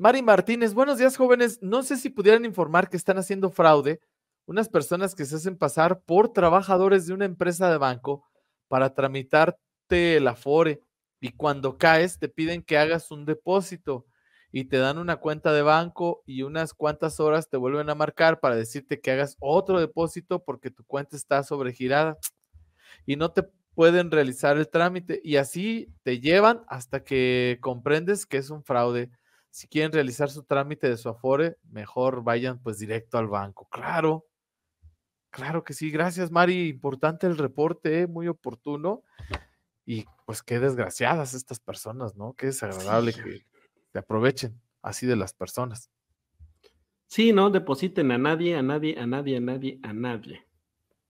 Mari Martínez, buenos días jóvenes. No sé si pudieran informar que están haciendo fraude unas personas que se hacen pasar por trabajadores de una empresa de banco para tramitarte el afore y cuando caes te piden que hagas un depósito y te dan una cuenta de banco y unas cuantas horas te vuelven a marcar para decirte que hagas otro depósito porque tu cuenta está sobregirada y no te pueden realizar el trámite y así te llevan hasta que comprendes que es un fraude. Si quieren realizar su trámite de su Afore, mejor vayan pues directo al banco. Claro, claro que sí. Gracias, Mari. Importante el reporte, ¿eh? muy oportuno. Y pues qué desgraciadas estas personas, ¿no? Qué desagradable que te aprovechen así de las personas. Sí, no depositen a nadie, a nadie, a nadie, a nadie, a nadie.